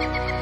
thank you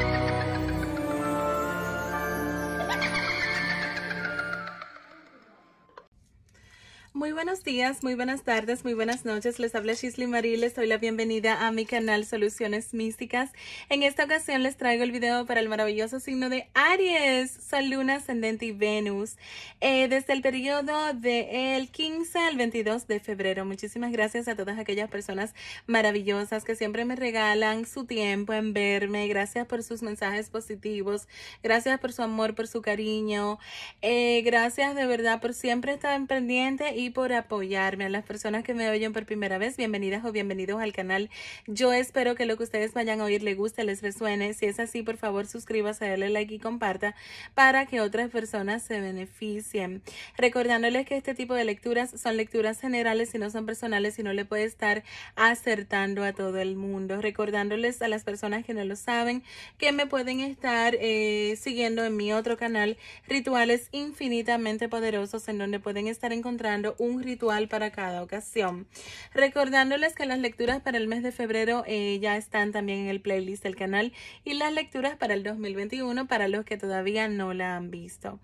buenos días, muy buenas tardes, muy buenas noches. Les habla Shisley Marie, les doy la bienvenida a mi canal Soluciones Místicas. En esta ocasión les traigo el video para el maravilloso signo de Aries, Sol, Luna, Ascendente y Venus, eh, desde el periodo del 15 al 22 de febrero. Muchísimas gracias a todas aquellas personas maravillosas que siempre me regalan su tiempo en verme. Gracias por sus mensajes positivos, gracias por su amor, por su cariño, eh, gracias de verdad por siempre estar pendiente y por apoyarme. A las personas que me oyen por primera vez, bienvenidas o bienvenidos al canal. Yo espero que lo que ustedes vayan a oír les guste, les resuene. Si es así, por favor, suscríbase, dale like y comparta para que otras personas se beneficien. Recordándoles que este tipo de lecturas son lecturas generales y no son personales y no le puede estar acertando a todo el mundo. Recordándoles a las personas que no lo saben que me pueden estar eh, siguiendo en mi otro canal, Rituales Infinitamente Poderosos, en donde pueden estar encontrando un ritual para cada ocasión. Recordándoles que las lecturas para el mes de febrero eh, ya están también en el playlist del canal y las lecturas para el 2021 para los que todavía no la han visto.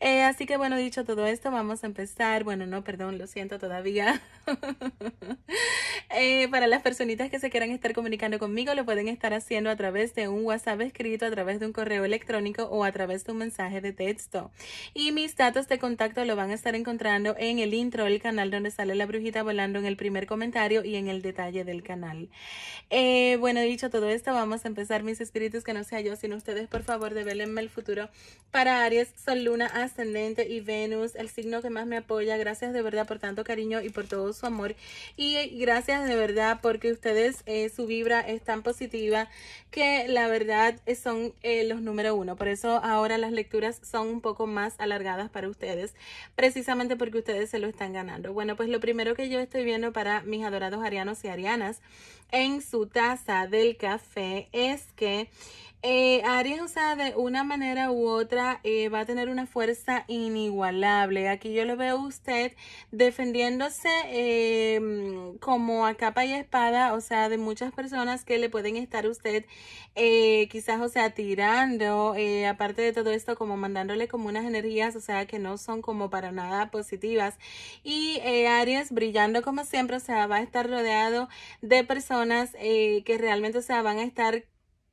Eh, así que bueno, dicho todo esto, vamos a empezar. Bueno, no, perdón, lo siento todavía. Eh, para las personitas que se quieran estar comunicando conmigo, lo pueden estar haciendo a través de un WhatsApp escrito, a través de un correo electrónico o a través de un mensaje de texto. Y mis datos de contacto lo van a estar encontrando en el intro el canal donde sale la brujita volando en el primer comentario y en el detalle del canal. Eh, bueno, dicho todo esto, vamos a empezar mis espíritus, que no sea yo, sino ustedes, por favor, develenme el futuro para Aries, Sol, Luna, Ascendente y Venus, el signo que más me apoya. Gracias de verdad por tanto cariño y por todo su amor. Y eh, gracias de verdad porque ustedes, eh, su vibra es tan positiva que la verdad son los número uno. Por eso ahora las lecturas son un poco más alargadas para ustedes, precisamente porque ustedes se lo están ganando bueno, pues lo primero que yo estoy viendo para mis adorados arianos y arianas en su taza del café es que eh, Aries, o sea, de una manera u otra eh, va a tener una fuerza inigualable. Aquí yo lo veo usted defendiéndose em, como a capa y espada, o sea, de muchas personas que le pueden estar usted eh, quizás, o sea, tirando, aparte de todo esto, como mandándole como unas energías, o sea, que no son como para nada positivas. Y Aries, brillando como siempre, o sea, va a estar rodeado de personas que realmente, o sea, van a estar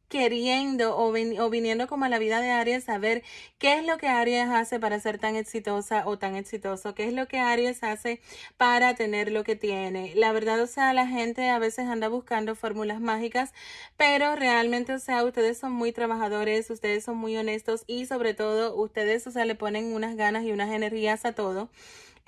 queriendo o, viniendo como a la vida de Aries a ver qué es lo que Aries hace para ser tan exitosa o tan exitoso, qué es lo que Aries hace para tener lo que tiene. La verdad, o sea, la gente a veces anda buscando fórmulas mágicas, pero realmente, o sea, ustedes son muy trabajadores, ustedes son muy honestos y sobre todo ustedes, o sea, le ponen unas ganas y unas energías a todo.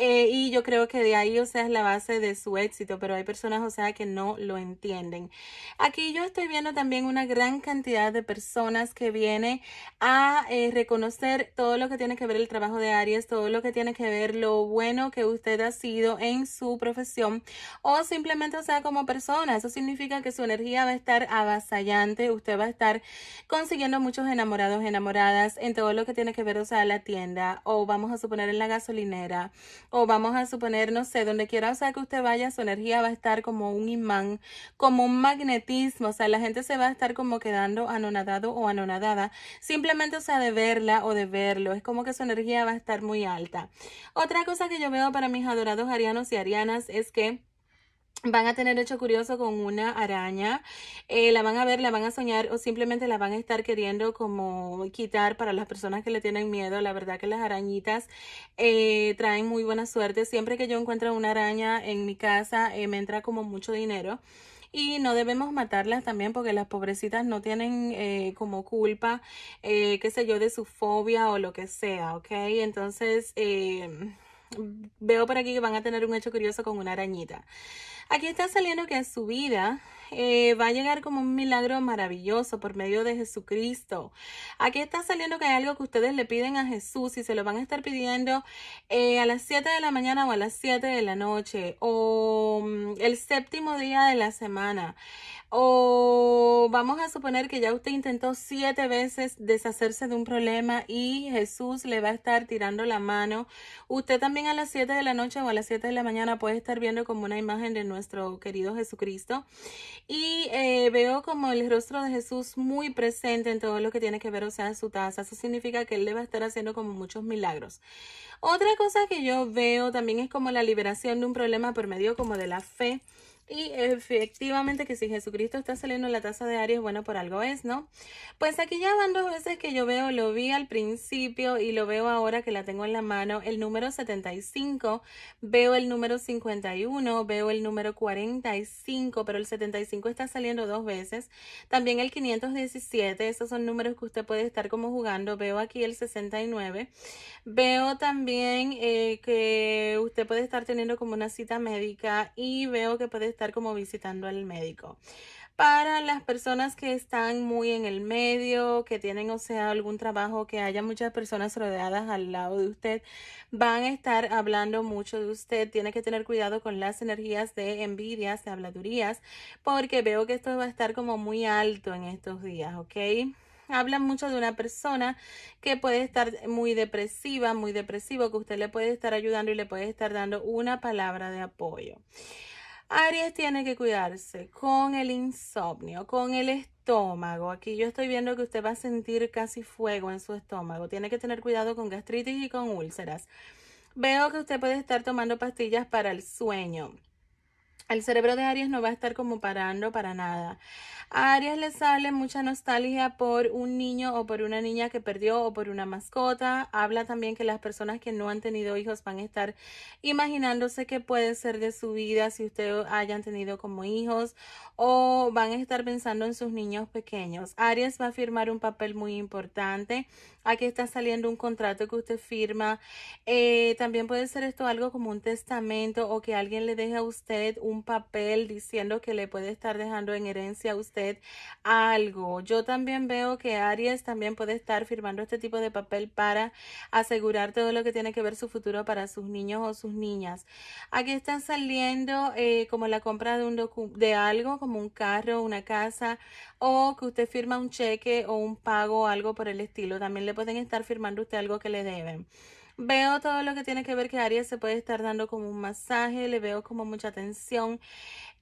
Eh, y yo creo que de ahí, o sea, es la base de su éxito, pero hay personas, o sea, que no lo entienden. Aquí yo estoy viendo también una gran cantidad de personas que vienen a eh, reconocer todo lo que tiene que ver el trabajo de Aries, todo lo que tiene que ver lo bueno que usted ha sido en su profesión o simplemente, o sea, como persona. Eso significa que su energía va a estar avasallante, usted va a estar consiguiendo muchos enamorados, enamoradas en todo lo que tiene que ver, o sea, la tienda o vamos a suponer en la gasolinera o vamos a suponer, no sé, donde quiera o sea, que usted vaya, su energía va a estar como un imán, como un magnetismo, o sea, la gente se va a estar como quedando anonadado o anonadada, simplemente, o sea, de verla o de verlo, es como que su energía va a estar muy alta. Otra cosa que yo veo para mis adorados arianos y arianas es que van a tener hecho curioso con una araña, eh, la van a ver, la van a soñar o simplemente la van a estar queriendo como quitar para las personas que le tienen miedo. La verdad que las arañitas eh, traen muy buena suerte. Siempre que yo encuentro una araña en mi casa eh, me entra como mucho dinero. Y no debemos matarlas también porque las pobrecitas no tienen como culpa, qué sé yo, de su fobia o lo que sea, ¿ok? Entonces, veo por aquí que van a tener un hecho curioso con una arañita. Aquí está saliendo que a su vida eh, va a llegar como un milagro maravilloso por medio de Jesucristo. Aquí está saliendo que hay algo que ustedes le piden a Jesús y se lo van a estar pidiendo eh, a las 7 de la mañana o a las 7 de la noche o mm, el séptimo día de la semana. O vamos a suponer que ya usted intentó siete veces deshacerse de un problema y Jesús le va a estar tirando la mano. Usted también a las 7 de la noche o a las siete de la mañana puede estar viendo como una imagen de nuestro nuestro querido Jesucristo. Y eh, veo como el rostro de Jesús muy presente en todo lo que tiene que ver, o sea, su taza. Eso significa que Él le va a estar haciendo como muchos milagros. Otra cosa que yo veo también es como la liberación de un problema por medio como de la fe y efectivamente que si Jesucristo está saliendo en la taza de Aries, bueno, por algo es, ¿no? Pues aquí ya van dos veces que yo veo, lo vi al principio y lo veo ahora que la tengo en la mano, el número 75, veo el número 51, veo el número 45, pero el 75 está saliendo dos veces. También el 517, esos son números que usted puede estar como jugando. Veo aquí el 69. Veo también eh, que usted puede estar teniendo como una cita médica y veo que puede estar como visitando al médico. Para las personas que están muy en el medio, que tienen, o sea, algún trabajo, que haya muchas personas rodeadas al lado de usted, van a estar hablando mucho de usted. Tiene que tener cuidado con las energías de envidias, de habladurías, porque veo que esto va a estar como muy alto en estos días, ¿ok? hablan mucho de una persona que puede estar muy depresiva, muy depresivo, que usted le puede estar ayudando y le puede estar dando una palabra de apoyo. Aries tiene que cuidarse con el insomnio, con el estómago. Aquí yo estoy viendo que usted va a sentir casi fuego en su estómago. Tiene que tener cuidado con gastritis y con úlceras. Veo que usted puede estar tomando pastillas para el sueño. El cerebro de Aries no va a estar como parando para nada. A Aries le sale mucha nostalgia por un niño o por una niña que perdió o por una mascota. Habla también que las personas que no han tenido hijos van a estar imaginándose qué puede ser de su vida si ustedes hayan tenido como hijos o van a estar pensando en sus niños pequeños. Aries va a firmar un papel muy importante. Aquí está saliendo un contrato que usted firma. Eh, también puede ser esto algo como un testamento o que alguien le deje a usted un papel diciendo que le puede estar dejando en herencia a usted algo. Yo también veo que Aries también puede estar firmando este tipo de papel para asegurar todo lo que tiene que ver su futuro para sus niños o sus niñas. Aquí están saliendo eh, como la compra de, un de algo, como un carro, una casa, o que usted firma un cheque o un pago algo por el estilo. También le pueden estar firmando usted algo que le deben. Veo todo lo que tiene que ver que Aries se puede estar dando como un masaje, le veo como mucha tensión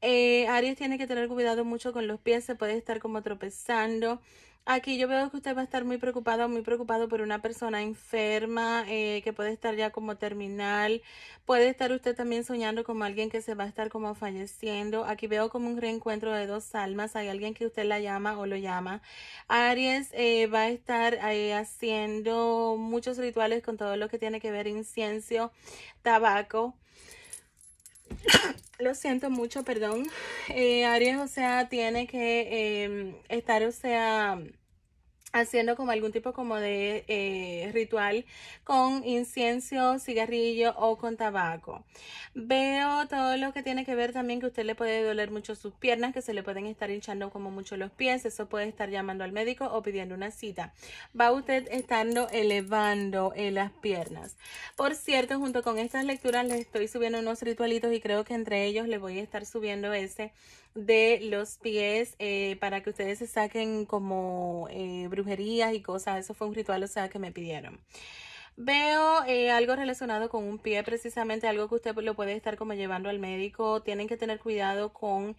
eh, Aries tiene que tener cuidado mucho con los pies, se puede estar como tropezando. Aquí yo veo que usted va a estar muy preocupado, muy preocupado por una persona enferma eh, que puede estar ya como terminal. Puede estar usted también soñando como alguien que se va a estar como falleciendo. Aquí veo como un reencuentro de dos almas. Hay alguien que usted la llama o lo llama. Aries eh, va a estar haciendo muchos rituales con todo lo que tiene que ver incienso, tabaco. Lo siento mucho, perdón. Eh, Aries, o sea, tiene que em, estar, o sea, haciendo como algún tipo como de eh, ritual con incienso, cigarrillo o con tabaco. Veo todo lo que tiene que ver también que usted le puede doler mucho sus piernas, que se le pueden estar hinchando como mucho los pies, eso puede estar llamando al médico o pidiendo una cita. Va usted estando elevando eh, las piernas. Por cierto, junto con estas lecturas les estoy subiendo unos ritualitos y creo que entre ellos le voy a estar subiendo ese de los pies eh, para que ustedes se saquen como eh, brujerías y cosas. Eso fue un ritual, o sea, que me pidieron. Veo eh, algo relacionado con un pie, precisamente algo que usted lo puede estar como llevando al médico. Tienen que tener cuidado con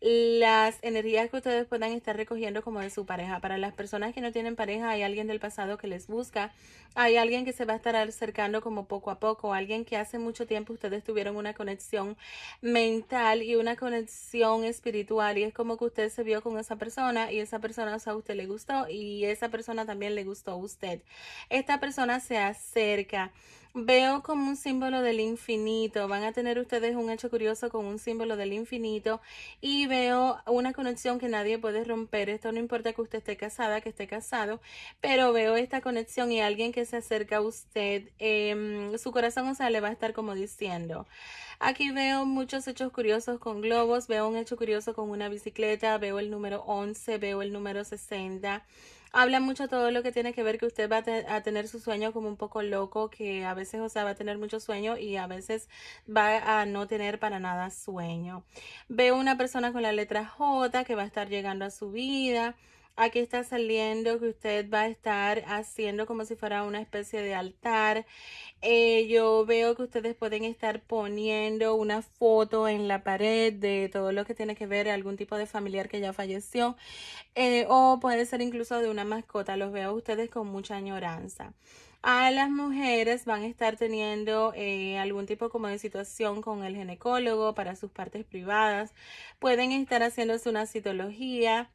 las energías que ustedes puedan estar recogiendo como de su pareja. Para las personas que no tienen pareja, hay alguien del pasado que les busca. Hay alguien que se va a estar acercando como poco a poco. Alguien que hace mucho tiempo ustedes tuvieron una conexión mental y una conexión espiritual. Y es como que usted se vio con esa persona y esa persona a usted le gustó y esa persona también le gustó a usted. Esta persona se hace cerca. Veo como un símbolo del infinito. Van a tener ustedes un hecho curioso con un símbolo del infinito. Y veo una conexión que nadie puede romper. Esto no importa que usted esté casada, que esté casado. Pero veo esta conexión y alguien que se acerca a usted. Em, su corazón, o sea, le va a estar como diciendo. Aquí veo muchos hechos curiosos con globos. Veo un hecho curioso con una bicicleta. Veo el número 11. Veo el número 60 habla mucho todo lo que tiene que ver que usted va a, tener su sueño como un poco loco, que a veces, o sea, va a tener mucho sueño y a veces va a no tener para nada sueño. Veo una persona con la letra J que va a estar llegando a su vida. Aquí está saliendo que usted va a estar haciendo como si fuera una especie de altar. Eh, yo veo que ustedes pueden estar poniendo una foto en la pared de todo lo que tiene que ver algún tipo de familiar que ya falleció. Eh, o puede ser incluso de una mascota. Los veo a ustedes con mucha añoranza a las mujeres van a estar teniendo eh, algún tipo como de situación con el ginecólogo para sus partes privadas. Pueden estar haciéndose una citología.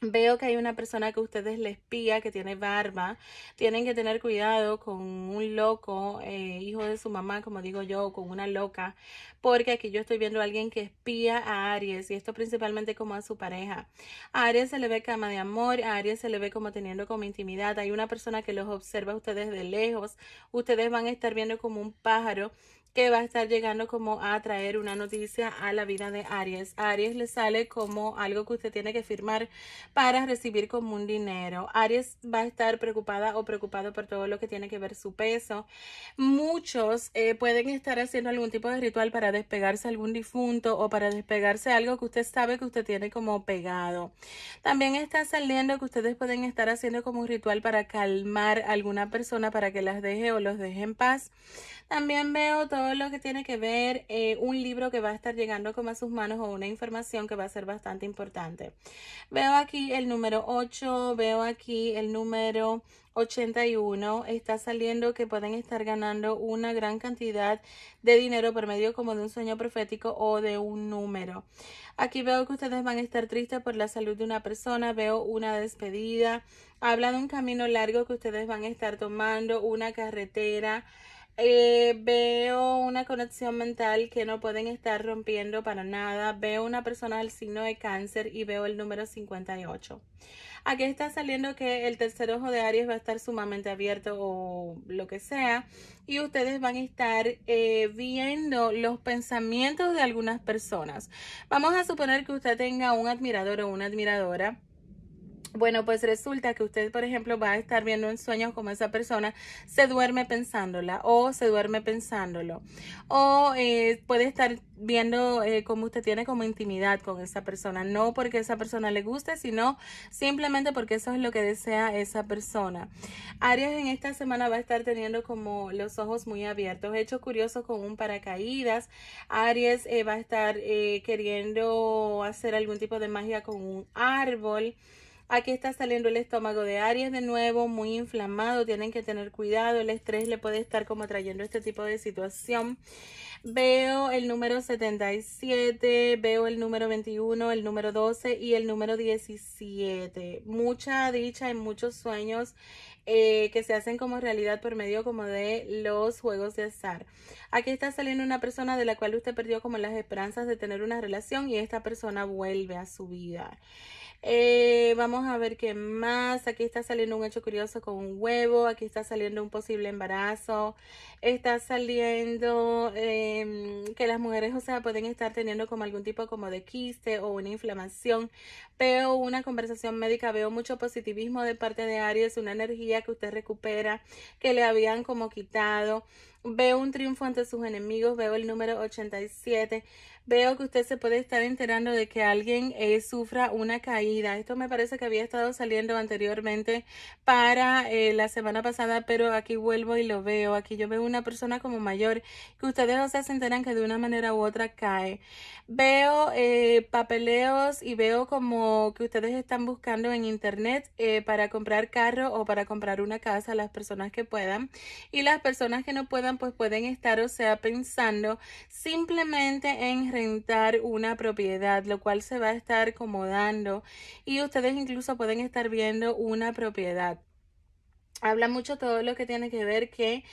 Veo que hay una persona que ustedes les espía, que tiene barba. Tienen que tener cuidado con un loco, eh, hijo de su mamá, como digo yo, con una loca. Porque aquí yo estoy viendo a alguien que espía a Aries. Y esto principalmente como a su pareja. A Aries se le ve cama de amor. A Aries se le ve como teniendo como intimidad. Hay una persona que los observa a ustedes de lejos. Ustedes van a estar viendo como un pájaro que va a estar llegando como a traer una noticia a la vida de Aries. Aries le sale como algo que usted tiene que firmar para recibir como un dinero. Aries va a estar preocupada o preocupado por todo lo que tiene que ver su peso. Muchos eh, pueden estar haciendo algún tipo de ritual para despegarse algún difunto o para despegarse algo que usted sabe que usted tiene como pegado. También está saliendo que ustedes pueden estar haciendo como un ritual para calmar a alguna persona para que las deje o los deje en paz. También veo todo lo que tiene que ver eh, un libro que va a estar llegando como a sus manos o una información que va a ser bastante importante. Veo aquí el número 8, veo aquí el número 81 está saliendo que pueden estar ganando una gran cantidad de dinero por medio como de un sueño profético o de un número. Aquí veo que ustedes van a estar tristes por la salud de una persona, veo una despedida, habla de un camino largo que ustedes van a estar tomando, una carretera, eh, veo una conexión mental que no pueden estar rompiendo para nada. Veo una persona del signo de cáncer y veo el número 58. Aquí está saliendo que el tercer ojo de Aries va a estar sumamente abierto o lo que sea. Y ustedes van a estar eh, viendo los pensamientos de algunas personas. Vamos a suponer que usted tenga un admirador o una admiradora bueno, pues resulta que usted, por ejemplo, va a estar viendo en sueños como esa persona se duerme pensándola o se duerme pensándolo. O eh, puede estar viendo eh, cómo usted tiene como intimidad con esa persona. No porque esa persona le guste, sino simplemente porque eso es lo que desea esa persona. Aries en esta semana va a estar teniendo como los ojos muy abiertos. Hechos curiosos con un paracaídas. Aries eh, va a estar eh, queriendo hacer algún tipo de magia con un árbol. Aquí está saliendo el estómago de Aries de nuevo, muy inflamado, tienen que tener cuidado, el estrés le puede estar como trayendo este tipo de situación. Veo el número 77, veo el número 21, el número 12 y el número 17. Mucha dicha y muchos sueños eh, que se hacen como realidad por medio como de los juegos de azar. Aquí está saliendo una persona de la cual usted perdió como las esperanzas de tener una relación y esta persona vuelve a su vida. Eh, vamos a ver qué más. Aquí está saliendo un hecho curioso con un huevo. Aquí está saliendo un posible embarazo. Está saliendo em, que las mujeres, o sea, pueden estar teniendo como algún tipo como de quiste o una inflamación. Veo una conversación médica. Veo mucho positivismo de parte de Aries, una energía que usted recupera, que le habían como quitado. Veo un triunfo ante sus enemigos, veo el número 87. Veo que usted se puede estar enterando de que alguien eh, sufra una caída. Esto me parece que había estado saliendo anteriormente para eh, la semana pasada, pero aquí vuelvo y lo veo. Aquí yo veo una persona como mayor que ustedes no se enteran que de una manera u otra cae. Veo eh, papeleos y veo como que ustedes están buscando en internet para comprar carro o para comprar una casa a las personas que puedan. Y las personas que no puedan pues pueden estar o sea pensando simplemente en rentar una propiedad, lo cual se va a estar acomodando y ustedes incluso pueden estar viendo una propiedad habla mucho todo lo que tiene que ver que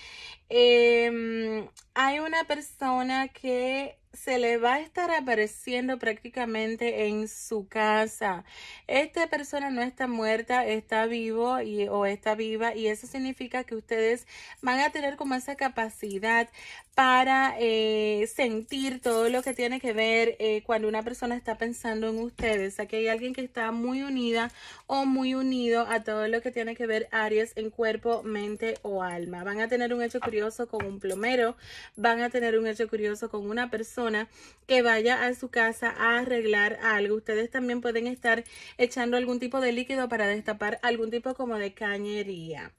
Em, hay una persona que se le va a estar apareciendo prácticamente en su casa. Esta persona no está muerta, está vivo y, o está viva y eso significa que ustedes van a tener como esa capacidad para eh, sentir todo lo que tiene que ver eh, cuando una persona está pensando en ustedes. Aquí hay alguien que está muy unida o muy unido a todo lo que tiene que ver Aries en cuerpo, mente o alma. Van a tener un hecho curioso con un plomero, van a tener un hecho curioso con una persona que vaya a su casa a arreglar algo. Ustedes también pueden estar echando algún tipo de líquido para destapar algún tipo como de cañería.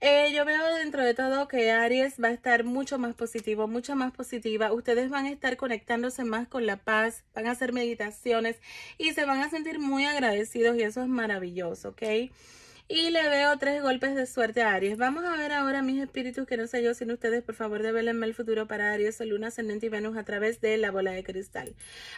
Eh, yo veo dentro de todo que Aries va a estar mucho más positivo, mucho más positiva. Ustedes van a estar conectándose más con la paz, van a hacer meditaciones y se van a sentir muy agradecidos y eso es maravilloso, ¿ok? Y le veo tres golpes de suerte a Aries. Vamos a ver ahora mis espíritus, que no sé yo, sino ustedes, por favor, develenme el futuro para Aries, el Luna, Ascendente y Venus a través de la bola de cristal.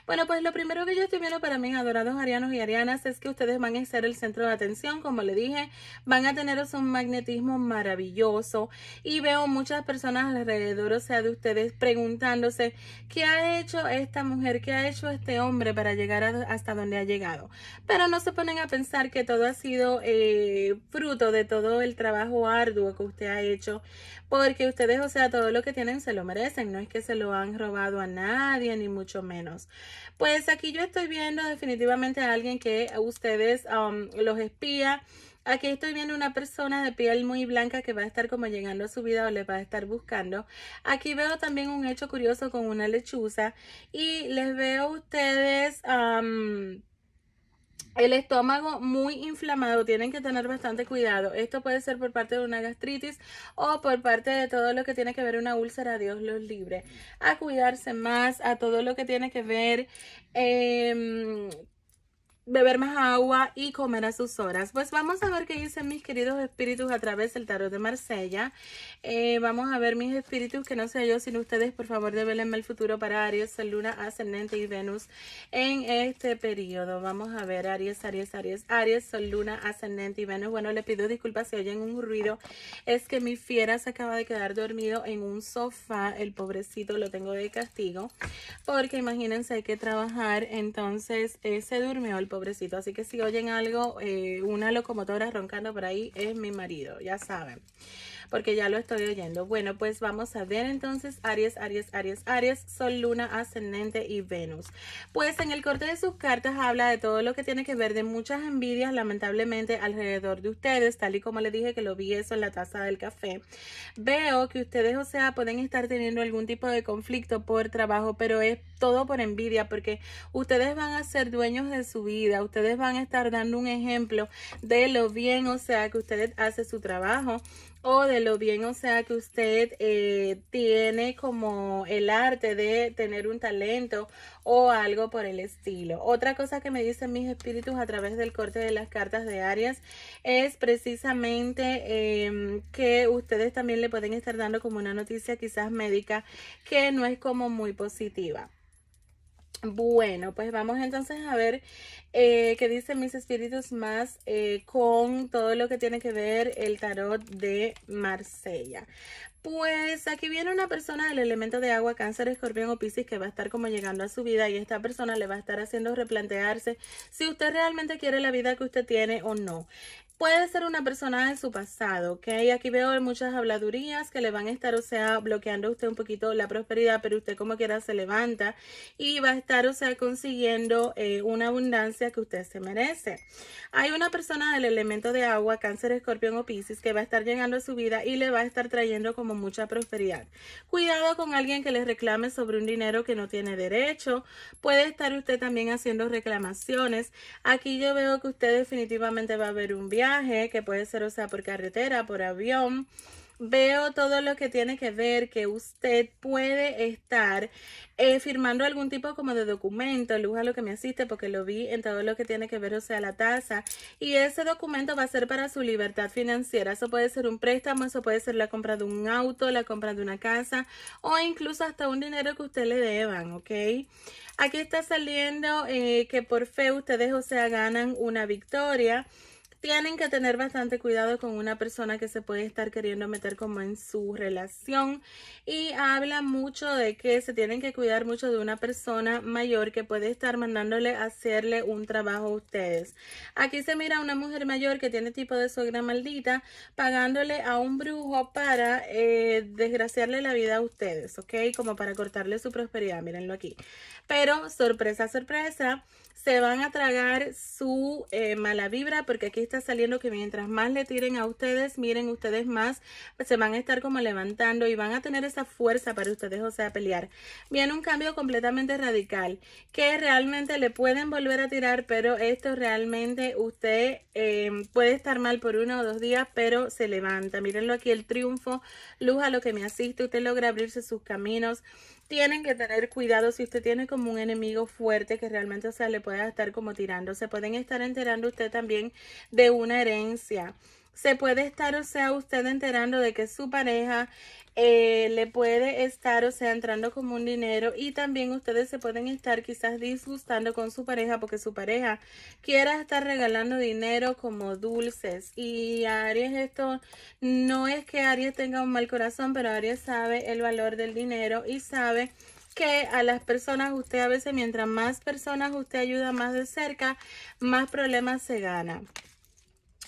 Bueno, pues lo primero que yo estoy viendo para mis adorados arianos y arianas es que ustedes van a ser el centro de atención, como le dije, van a tener un magnetismo maravilloso y veo muchas personas alrededor, o sea, de ustedes preguntándose, ¿qué ha hecho esta mujer? ¿Qué ha hecho este hombre para llegar hasta donde ha llegado? Pero no se ponen a pensar que todo ha sido... Eh, eh, fruto de todo el trabajo arduo que usted ha hecho, porque ustedes, o sea, todo lo que tienen se lo merecen, no es que se lo han robado a nadie, ni mucho menos. Pues aquí yo estoy viendo definitivamente a alguien que a ustedes um, los espía. Aquí estoy viendo una persona de piel muy blanca que va a estar como llegando a su vida o le va a estar buscando. Aquí veo también un hecho curioso con una lechuza y les veo a ustedes... Um, el estómago muy inflamado, tienen que tener bastante cuidado. Esto puede ser por parte de una gastritis o por parte de todo lo que tiene que ver una úlcera, Dios los libre. A cuidarse más, a todo lo que tiene que ver em, beber más agua y comer a sus horas. Pues vamos a ver qué dicen mis queridos espíritus a través del tarot de Marsella. Eh, vamos a ver mis espíritus, que no sea yo sino ustedes, por favor, develenme el futuro para Aries, Luna, Ascendente y Venus en este periodo. Vamos a ver Aries, Aries, Aries, Aries, Sol, Luna, Ascendente y Venus. Bueno, le pido disculpas si oyen un ruido. Es que mi fiera se acaba de quedar dormido en un sofá. El pobrecito lo tengo de castigo. Porque imagínense hay que trabajar. Entonces eh, se durmió el pobrecito. Así que si oyen algo, eh, una locomotora roncando por ahí, es mi marido, ya saben porque ya lo estoy oyendo. Bueno, pues vamos a ver entonces Aries, Aries, Aries, Aries, Sol, Luna, Ascendente y Venus. Pues en el corte de sus cartas habla de todo lo que tiene que ver de muchas envidias, lamentablemente, alrededor de ustedes, tal y como le dije que lo vi eso en la taza del café. Veo que ustedes, o sea, pueden estar teniendo algún tipo de conflicto por trabajo, pero es todo por envidia, porque ustedes van a ser dueños de su vida, ustedes van a estar dando un ejemplo de lo bien, o sea, que ustedes hacen su trabajo o de lo bien, o sea, que usted eh, tiene como el arte de tener un talento o algo por el estilo. Otra cosa que me dicen mis espíritus a través del corte de las cartas de Arias es precisamente em, que ustedes también le pueden estar dando como una noticia quizás médica que no es como muy positiva. Bueno, pues vamos entonces a ver eh, qué dicen mis espíritus más eh, con todo lo que tiene que ver el tarot de Marsella. Pues aquí viene una persona del elemento de agua, cáncer, escorpión o piscis que va a estar como llegando a su vida y esta persona le va a estar haciendo replantearse si usted realmente quiere la vida que usted tiene o no puede ser una persona de su pasado, ¿ok? Aquí veo muchas habladurías que le van a estar, o sea, bloqueando a usted un poquito la prosperidad, pero usted como quiera se levanta y va a estar, o sea, consiguiendo eh, una abundancia que usted se merece. Hay una persona del elemento de agua, cáncer, escorpión o piscis, que va a estar llegando a su vida y le va a estar trayendo como mucha prosperidad. Cuidado con alguien que le reclame sobre un dinero que no tiene derecho. Puede estar usted también haciendo reclamaciones. Aquí yo veo que usted definitivamente va a ver un viaje que puede ser, o sea, por carretera, por avión, veo todo lo que tiene que ver que usted puede estar eh, firmando algún tipo como de documento, luz a lo que me asiste porque lo vi en todo lo que tiene que ver, o sea, la tasa. Y ese documento va a ser para su libertad financiera. Eso puede ser un préstamo, eso puede ser la compra de un auto, la compra de una casa o incluso hasta un dinero que usted le deban, ¿ok? Aquí está saliendo eh, que por fe ustedes, o sea, ganan una victoria tienen que tener bastante cuidado con una persona que se puede estar queriendo meter como en su relación y habla mucho de que se tienen que cuidar mucho de una persona mayor que puede estar mandándole a hacerle un trabajo a ustedes. Aquí se mira una mujer mayor que tiene tipo de suegra maldita pagándole a un brujo para eh, desgraciarle la vida a ustedes, ¿ok? Como para cortarle su prosperidad, mírenlo aquí. Pero sorpresa, sorpresa, se van a tragar su eh, mala vibra porque aquí está saliendo que mientras más le tiren a ustedes, miren ustedes más, pues se van a estar como levantando y van a tener esa fuerza para ustedes, o sea, pelear. Viene un cambio completamente radical que realmente le pueden volver a tirar, pero esto realmente usted eh, puede estar mal por uno o dos días, pero se levanta. Mírenlo aquí, el triunfo, luz a lo que me asiste, usted logra abrirse sus caminos tienen que tener cuidado si usted tiene como un enemigo fuerte que realmente se le pueda estar como tirando. Se pueden estar enterando usted también de una herencia se puede estar, o sea, usted enterando de que su pareja eh, le puede estar, o sea, entrando como un dinero y también ustedes se pueden estar quizás disgustando con su pareja porque su pareja quiera estar regalando dinero como dulces y Aries esto no es que Aries tenga un mal corazón, pero Aries sabe el valor del dinero y sabe que a las personas usted a veces mientras más personas usted ayuda más de cerca, más problemas se gana.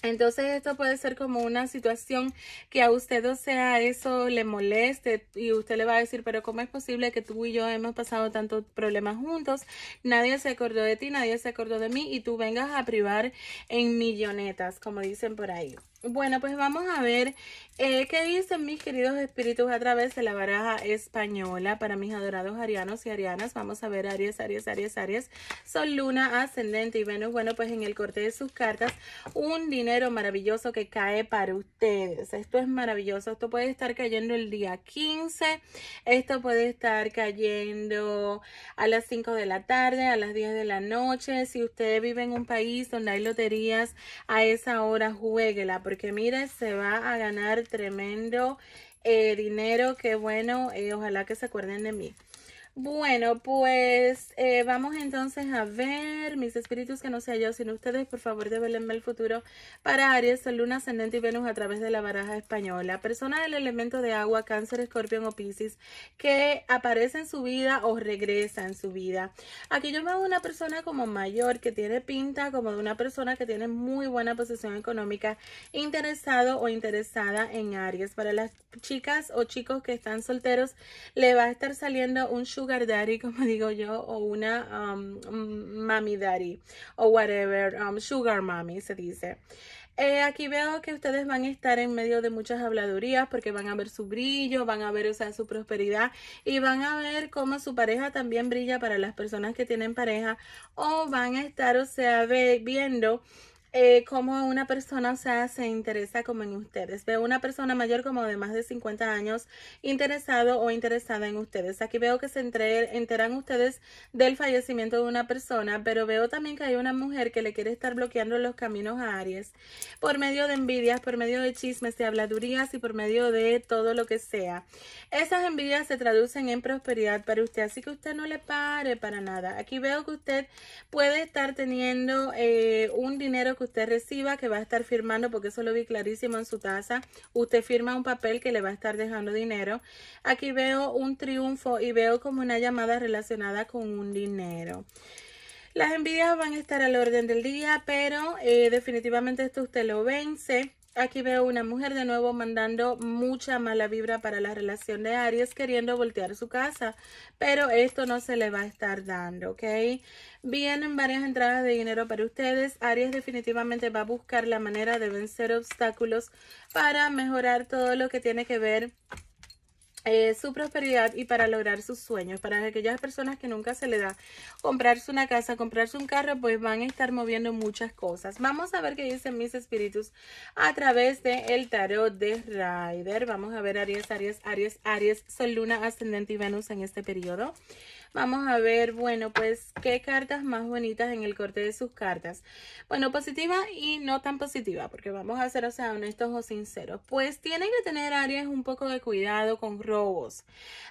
Entonces esto puede ser como una situación que a usted o sea eso le moleste y usted le va a decir, pero ¿cómo es posible que tú y yo hemos pasado tantos problemas juntos? Nadie se acordó de ti, nadie se acordó de mí y tú vengas a privar en millonetas, como dicen por ahí. Bueno, pues vamos a ver eh, qué dicen mis queridos espíritus a través de la baraja española para mis adorados arianos y arianas. Vamos a ver Aries, Aries, Aries, Aries, Sol, Luna, Ascendente y Venus. Bueno, pues en el corte de sus cartas, un dinero maravilloso que cae para ustedes. Esto es maravilloso. Esto puede estar cayendo el día 15. Esto puede estar cayendo a las 5 de la tarde, a las 10 de la noche. Si ustedes vive en un país donde hay loterías, a esa hora juegue la porque mire, se va a ganar tremendo eh, dinero, qué bueno, eh, ojalá que se acuerden de mí. Bueno, pues eh, vamos entonces a ver mis espíritus que no sea yo, sino ustedes, por favor, develenme el futuro para Aries, Luna, Ascendente y Venus a través de la baraja española. Persona del elemento de agua, Cáncer, Escorpión o Piscis que aparece en su vida o regresa en su vida. Aquí yo veo una persona como mayor que tiene pinta como de una persona que tiene muy buena posición económica, interesado o interesada en Aries. Para las chicas o chicos que están solteros, le va a estar saliendo un sugar sugar daddy, como digo yo, o una mami um, daddy, o whatever, um, sugar mommy se dice. Eh, aquí veo que ustedes van a estar en medio de muchas habladurías porque van a ver su brillo, van a ver, o sea, su prosperidad y van a ver cómo su pareja también brilla para las personas que tienen pareja o van a estar, o sea, viendo eh, como una persona o sea, se interesa como en ustedes. Veo una persona mayor como de más de 50 años interesado o interesada en ustedes. Aquí veo que se enteran ustedes del fallecimiento de una persona, pero veo también que hay una mujer que le quiere estar bloqueando los caminos a Aries por medio de envidias, por medio de chismes, de habladurías y por medio de todo lo que sea. Esas envidias se traducen en prosperidad para usted, así que usted no le pare para nada. Aquí veo que usted puede estar teniendo eh, un dinero que usted reciba, que va a estar firmando, porque eso lo vi clarísimo en su taza. Usted firma un papel que le va a estar dejando dinero. Aquí veo un triunfo y veo como una llamada relacionada con un dinero. Las envidias van a estar al orden del día, pero eh, definitivamente esto usted lo vence. Aquí veo una mujer de nuevo mandando mucha mala vibra para la relación de Aries, queriendo voltear su casa, pero esto no se le va a estar dando, ¿ok? Vienen varias entradas de dinero para ustedes. Aries definitivamente va a buscar la manera de vencer obstáculos para mejorar todo lo que tiene que ver eh, su prosperidad y para lograr sus sueños. Para aquellas personas que nunca se le da comprarse una casa, comprarse un carro, pues van a estar moviendo muchas cosas. Vamos a ver qué dicen mis espíritus a través del el tarot de Ryder. Vamos a ver Aries, Aries, Aries, Aries, Sol, Luna, Ascendente y Venus en este periodo. Vamos a ver, bueno, pues qué cartas más bonitas en el corte de sus cartas. Bueno, positiva y no tan positiva, porque vamos a ser, o sea, honestos o sinceros. Pues tienen que tener Aries, un poco de cuidado con robos.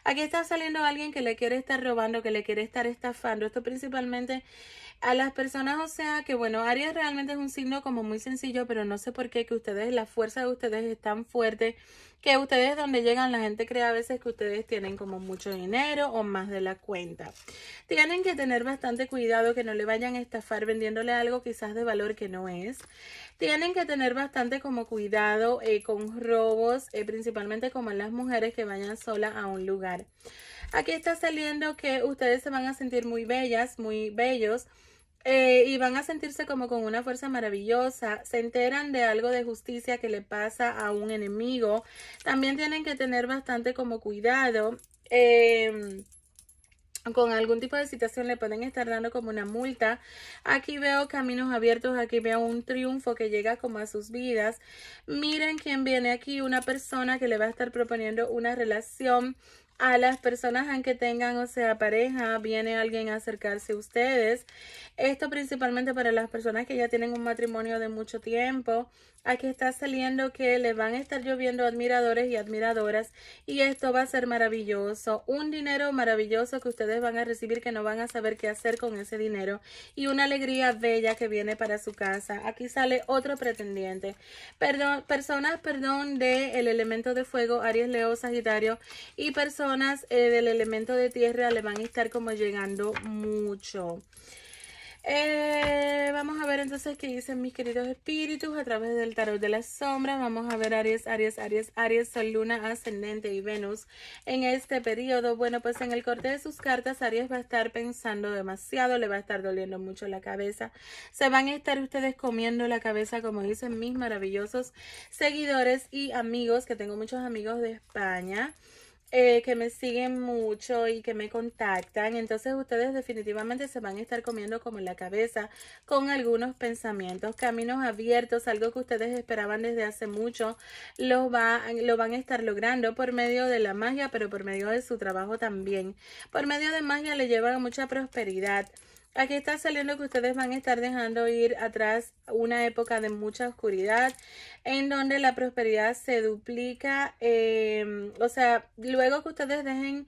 Aquí está saliendo alguien que le quiere estar robando, que le quiere estar estafando. Esto principalmente a las personas, o sea, que bueno, Aries realmente es un signo como muy sencillo, pero no sé por qué que ustedes, la fuerza de ustedes es tan fuerte que ustedes donde llegan, la gente cree a veces que ustedes tienen como mucho dinero o más de la cuenta. Tienen que tener bastante cuidado que no le vayan a estafar vendiéndole algo quizás de valor que no es. Tienen que tener bastante como cuidado eh, con robos, eh, principalmente como las mujeres que vayan solas a un lugar. Aquí está saliendo que ustedes se van a sentir muy bellas, muy bellos eh, y van a sentirse como con una fuerza maravillosa. Se enteran de algo de justicia que le pasa a un enemigo. También tienen que tener bastante como cuidado. Em, con algún tipo de situación le pueden estar dando como una multa. Aquí veo caminos abiertos, aquí veo un triunfo que llega como a sus vidas. Miren quién viene aquí, una persona que le va a estar proponiendo una relación a las personas aunque tengan o sea pareja, viene alguien a acercarse a ustedes. Esto principalmente para las personas que ya tienen un matrimonio de mucho tiempo. Aquí está saliendo que les van a estar lloviendo admiradores y admiradoras y esto va a ser maravilloso. Un dinero maravilloso que ustedes van a recibir que no van a saber qué hacer con ese dinero y una alegría bella que viene para su casa. Aquí sale otro pretendiente. Perdón, personas, perdón, de el elemento de fuego, Aries, Leo, Sagitario y personas eh, del elemento de tierra le van a estar como llegando mucho. Eh, vamos a ver entonces qué dicen mis queridos espíritus a través del tarot de la sombra Vamos a ver Aries, Aries, Aries, Aries, Sol, Luna, Ascendente y Venus en este periodo. Bueno, pues en el corte de sus cartas Aries va a estar pensando demasiado, le va a estar doliendo mucho la cabeza. Se van a estar ustedes comiendo la cabeza, como dicen mis maravillosos seguidores y amigos, que tengo muchos amigos de España. Eh, que me siguen mucho y que me contactan, entonces ustedes definitivamente se van a estar comiendo como en la cabeza con algunos pensamientos, caminos abiertos, algo que ustedes esperaban desde hace mucho, lo, lo van a estar logrando por medio de la magia, pero por medio de su trabajo también. Por medio de magia le llevan mucha prosperidad. Aquí está saliendo que ustedes van a estar dejando ir atrás una época de mucha oscuridad en donde la prosperidad se duplica. Em, o sea, luego que ustedes dejen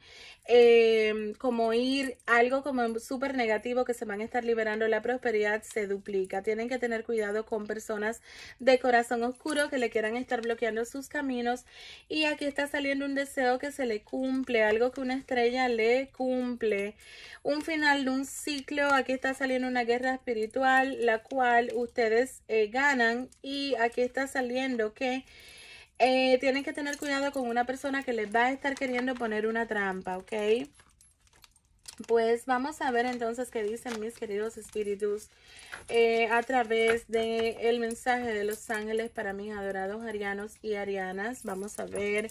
em, como ir algo como súper negativo que se van a estar liberando, la prosperidad se duplica. Tienen que tener cuidado con personas de corazón oscuro que le quieran estar bloqueando sus caminos. Y aquí está saliendo un deseo que se le cumple, algo que una estrella le cumple. Un final de un ciclo aquí está saliendo una guerra espiritual, la cual ustedes eh, ganan. Y aquí está saliendo que eh, tienen que tener cuidado con una persona que les va a estar queriendo poner una trampa, ¿ok? Pues vamos a ver entonces qué dicen mis queridos espíritus eh, a través del el mensaje de los ángeles para mis adorados arianos y arianas. Vamos a ver.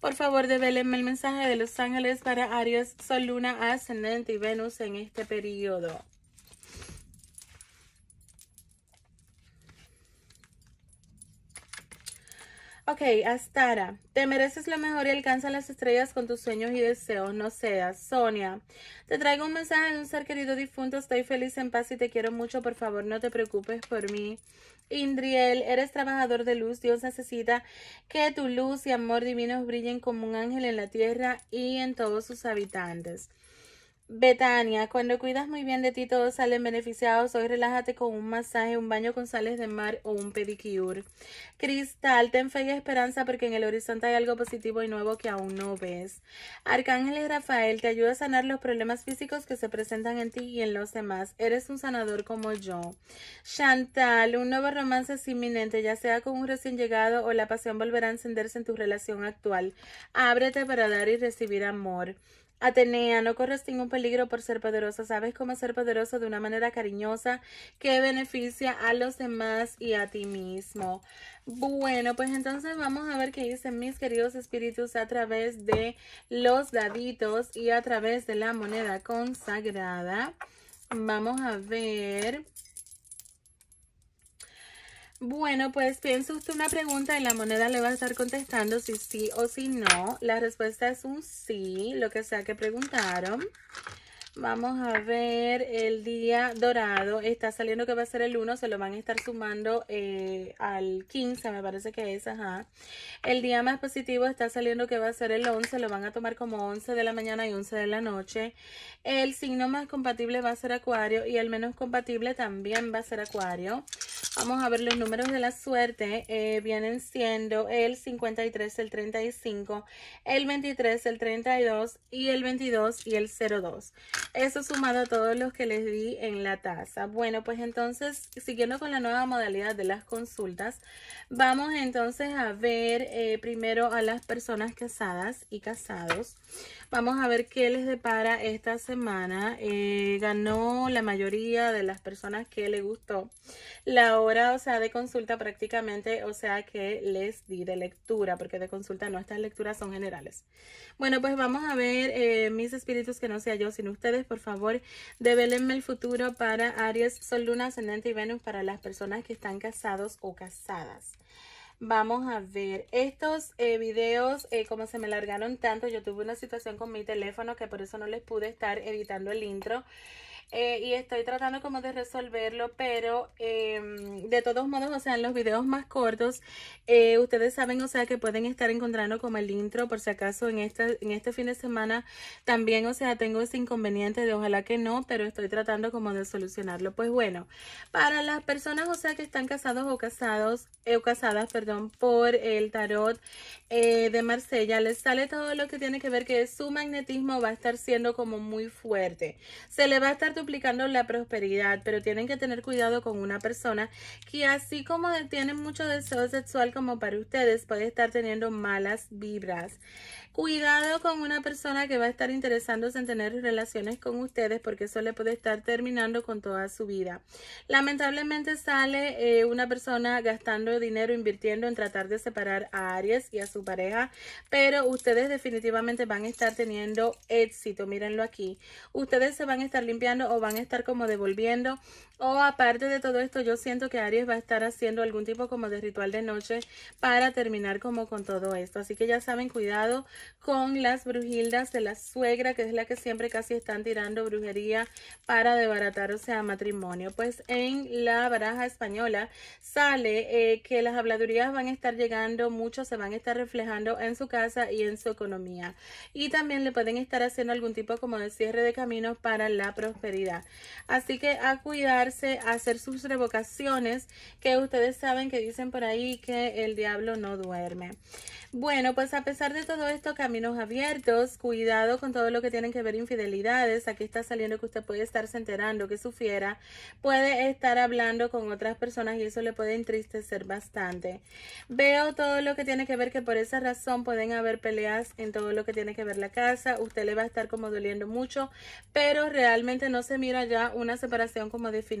Por favor, develenme el mensaje de los ángeles para Aries, Sol, Luna, Ascendente y Venus en este periodo. Ok, Astara, te mereces lo mejor y alcanza las estrellas con tus sueños y deseos, no seas. Sonia, te traigo un mensaje de un ser querido difunto, estoy feliz, en paz y te quiero mucho, por favor no te preocupes por mí. Indriel, eres trabajador de luz, Dios necesita que tu luz y amor divinos brillen como un ángel en la tierra y en todos sus habitantes. Betania, cuando cuidas muy bien de ti, todos salen beneficiados. Hoy relájate con un masaje, un baño con sales de mar o un pedicure. Cristal, ten fe y esperanza porque en el horizonte hay algo positivo y nuevo que aún no ves. Arcángel y Rafael, te ayuda a sanar los problemas físicos que se presentan en ti y en los demás. Eres un sanador como yo. Chantal, un nuevo romance es inminente, ya sea con un recién llegado o la pasión volverá a encenderse en tu relación actual. Ábrete para dar y recibir amor. Atenea, no corres ningún peligro por ser poderosa. Sabes cómo ser poderosa de una manera cariñosa que beneficia a los demás y a ti mismo. Bueno, pues entonces vamos a ver qué dicen mis queridos espíritus a través de los daditos y a través de la moneda consagrada. Vamos a ver bueno, pues piensa usted una pregunta y la moneda le va a estar contestando si sí o si no. La respuesta es un sí, lo que sea que preguntaron. Vamos a ver el día dorado. Está saliendo que va a ser el 1. Se lo van a estar sumando eh, al 15, me parece que es. Ajá. El día más positivo está saliendo que va a ser el 11. Lo van a tomar como 11 de la mañana y 11 de la noche. El signo más compatible va a ser Acuario. Y el menos compatible también va a ser Acuario. Vamos a ver los números de la suerte. Eh, vienen siendo el 53, el 35, el 23, el 32 y el 22 y el 02. Eso sumado a todos los que les di en la taza. Bueno, pues entonces, siguiendo con la nueva modalidad de las consultas, vamos entonces a ver eh, primero a las personas casadas y casados. Vamos a ver qué les depara esta semana. Eh, ganó la mayoría de las personas que le gustó la hora, o sea, de consulta prácticamente, o sea, que les di de lectura, porque de consulta no, estas lecturas son generales. Bueno, pues vamos a ver eh, mis espíritus que no sea yo, sino ustedes por favor, develenme el futuro para Aries, Sol, Luna, Ascendente y Venus para las personas que están casados o casadas. Vamos a ver, estos eh, videos, eh, como se me largaron tanto, yo tuve una situación con mi teléfono que por eso no les pude estar editando el intro. Eh, y estoy tratando como de resolverlo, pero em, de todos modos, o sea, en los videos más cortos, eh, ustedes saben, o sea, que pueden estar encontrando como el intro, por si acaso en, esta, en este fin de semana también, o sea, tengo ese inconveniente de ojalá que no, pero estoy tratando como de solucionarlo. Pues bueno, para las personas, o sea, que están casados o casados, eh, o casadas, perdón, por el tarot de Marsella, les sale todo lo que tiene que ver que su magnetismo va a estar siendo como muy fuerte. Se le va a estar duplicando la prosperidad, pero tienen que tener cuidado con una persona que así como tiene mucho deseo sexual como para ustedes, puede estar teniendo malas vibras. Cuidado con una persona que va a estar interesándose en tener relaciones con ustedes porque eso le puede estar terminando con toda su vida. Lamentablemente sale eh, una persona gastando dinero, invirtiendo en tratar de separar a Aries y a su pareja, pero ustedes definitivamente van a estar teniendo éxito. Mírenlo aquí. Ustedes se van a estar limpiando o van a estar como devolviendo o oh, aparte de todo esto, yo siento que Aries va a estar haciendo algún tipo como de ritual de noche para terminar como con todo esto. Así que ya saben, cuidado con las brujildas de la suegra, que es la que siempre casi están tirando brujería para debaratar o sea, matrimonio. Pues en la baraja española sale eh, que las habladurías van a estar llegando, muchos se van a estar reflejando en su casa y en su economía. Y también le pueden estar haciendo algún tipo como de cierre de caminos para la prosperidad. Así que a cuidar a hacer sus revocaciones, que ustedes saben que dicen por ahí que el diablo no duerme. Bueno, pues a pesar de todo esto, caminos abiertos, cuidado con todo lo que tienen que ver infidelidades. Aquí está saliendo que usted puede estarse enterando que sufiera, puede estar hablando con otras personas y eso le puede entristecer bastante. Veo todo lo que tiene que ver que por esa razón pueden haber peleas en todo lo que tiene que ver la casa. Usted le va a estar como doliendo mucho, pero realmente no se mira ya una separación como definitiva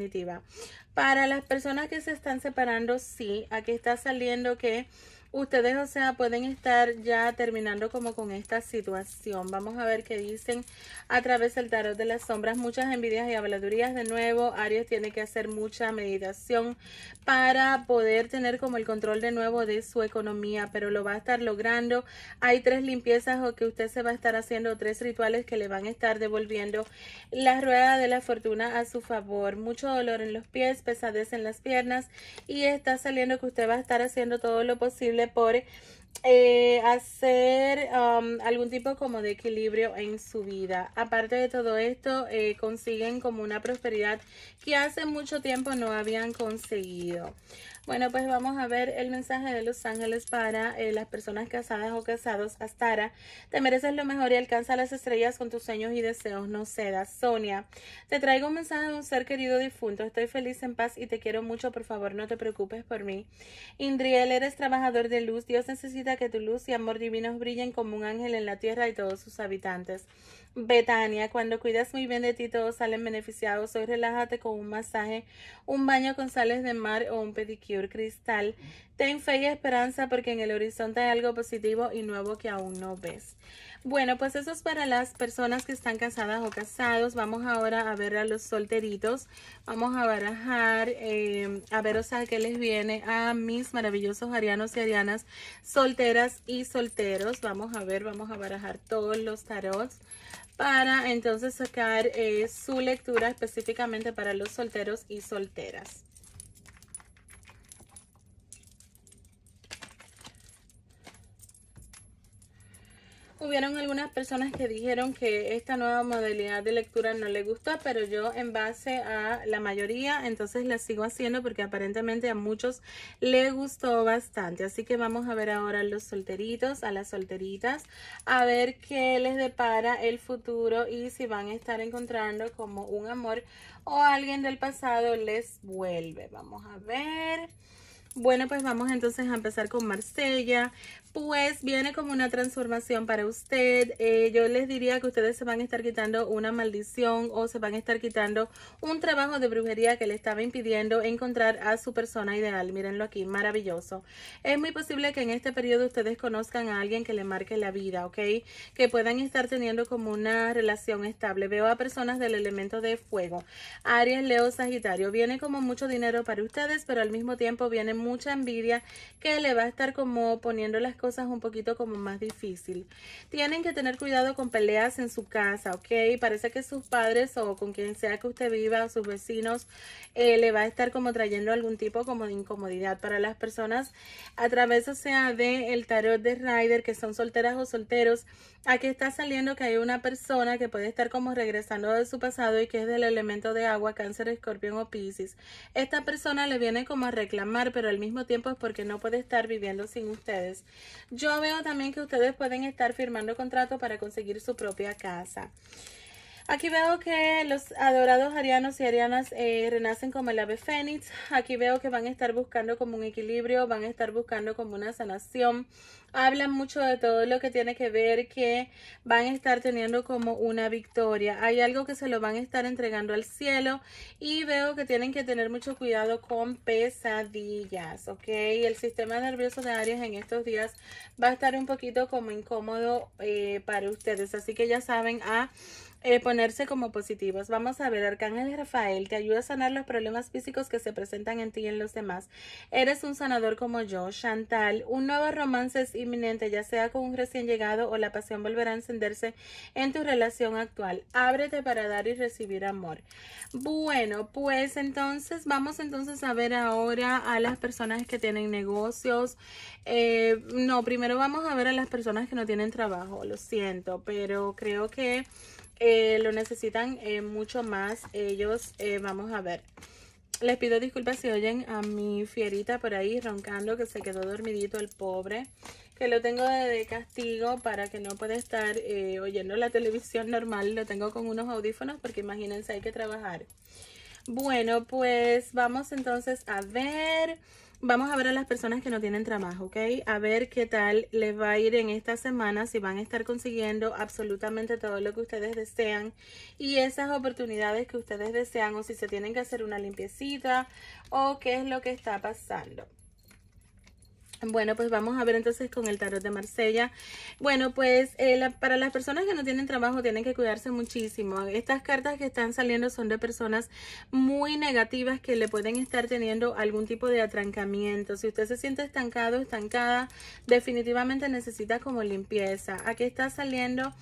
para las personas que se están separando, sí, aquí está saliendo que ustedes, o sea, pueden estar ya terminando como con esta situación. Vamos a ver qué dicen a través del tarot de las sombras. Muchas envidias y habladurías de nuevo. Aries tiene que hacer mucha meditación para poder tener como el control de nuevo de su economía, pero lo va a estar logrando. Hay tres limpiezas o que usted se va a estar haciendo, tres rituales que le van a estar devolviendo la rueda de la fortuna a su favor. Mucho dolor en los pies, pesadez en las piernas y está saliendo que usted va a estar haciendo todo lo posible por eh, hacer um, algún tipo como de equilibrio en su vida. Aparte de todo esto, eh, consiguen como una prosperidad que hace mucho tiempo no habían conseguido. Bueno, pues vamos a ver el mensaje de los ángeles para eh, las personas casadas o casados. Astara, te mereces lo mejor y alcanza las estrellas con tus sueños y deseos. No cedas. Sonia, te traigo un mensaje de un ser querido difunto. Estoy feliz, en paz y te quiero mucho. Por favor, no te preocupes por mí. Indriel, eres trabajador de luz. Dios necesita que tu luz y amor divinos brillen como un ángel en la tierra y todos sus habitantes. Betania, cuando cuidas muy bien de ti, todos salen beneficiados. Hoy relájate con un masaje, un baño con sales de mar o un pedicure. Cristal. Ten fe y esperanza porque en el horizonte hay algo positivo y nuevo que aún no ves. Bueno, pues eso es para las personas que están casadas o casados. Vamos ahora a ver a los solteritos. Vamos a barajar, em, a a o sea que les viene a mis maravillosos arianos y arianas solteras y solteros. Vamos a ver, vamos a barajar todos los tarots para entonces sacar eh, su lectura específicamente para los solteros y solteras. Hubieron algunas personas que dijeron que esta nueva modalidad de lectura no les gustó pero yo en base a la mayoría, entonces la sigo haciendo porque aparentemente a muchos le gustó bastante. Así que vamos a ver ahora a los solteritos, a las solteritas, a ver qué les depara el futuro y si van a estar encontrando como un amor o alguien del pasado les vuelve. Vamos a ver. Bueno, pues vamos entonces a empezar con Marsella pues viene como una transformación para usted. Eh, yo les diría que ustedes se van a estar quitando una maldición o se van a estar quitando un trabajo de brujería que le estaba impidiendo encontrar a su persona ideal. Mírenlo aquí, maravilloso. Es muy posible que en este periodo ustedes conozcan a alguien que le marque la vida, ¿ok? Que puedan estar teniendo como una relación estable. Veo a personas del elemento de fuego. Aries, Leo, Sagitario. Viene como mucho dinero para ustedes, pero al mismo tiempo viene mucha envidia que le va a estar como poniendo las cosas un poquito como más difícil. Tienen que tener cuidado con peleas en su casa, ¿ok? Parece que sus padres o con quien sea que usted viva sus vecinos eh, le va a estar como trayendo algún tipo como de incomodidad para las personas a través, o sea, de el tarot de Rider que son solteras o solteros. Aquí está saliendo que hay una persona que puede estar como regresando de su pasado y que es del elemento de agua, cáncer, escorpión o piscis. Esta persona le viene como a reclamar, pero al mismo tiempo es porque no puede estar viviendo sin ustedes. Yo veo también que ustedes pueden estar firmando contrato para conseguir su propia casa. Aquí veo que los adorados arianos y arianas eh, renacen como el ave fénix. Aquí veo que van a estar buscando como un equilibrio, van a estar buscando como una sanación hablan mucho de todo lo que tiene que ver que van a estar teniendo como una victoria. Hay algo que se lo van a estar entregando al cielo y veo que tienen que tener mucho cuidado con pesadillas, ¿ok? El sistema nervioso de Aries en estos días va a estar un poquito como incómodo eh, para ustedes, así que ya saben a... Eh, ponerse como positivos. Vamos a ver, Arcángel Rafael que ayuda a sanar los problemas físicos que se presentan en ti y en los demás. Eres un sanador como yo, Chantal. Un nuevo romance es inminente, ya sea con un recién llegado o la pasión volverá a encenderse en tu relación actual. Ábrete para dar y recibir amor. Bueno, pues entonces vamos entonces a ver ahora a las personas que tienen negocios. Eh, no, primero vamos a ver a las personas que no tienen trabajo, lo siento, pero creo que... Eh, lo necesitan eh, mucho más ellos. Eh, vamos a ver. Les pido disculpas si oyen a mi fierita por ahí roncando que se quedó dormidito el pobre. Que lo tengo de castigo para que no pueda estar oyendo la televisión normal. Lo tengo con unos audífonos porque imagínense hay que trabajar. Bueno, pues vamos entonces a ver. Vamos a ver a las personas que no tienen trabajo, ¿ok? A ver qué tal les va a ir en esta semana, si van a estar consiguiendo absolutamente todo lo que ustedes desean y esas oportunidades que ustedes desean o si se tienen que hacer una limpiecita o qué es lo que está pasando. Bueno, pues vamos a ver entonces con el tarot de Marsella. Bueno, pues eh, para las personas que no tienen trabajo tienen que cuidarse muchísimo. Estas cartas que están saliendo son de personas muy negativas que le pueden estar teniendo algún tipo de atrancamiento. Si usted se siente estancado, estancada, definitivamente necesita como limpieza. Aquí está saliendo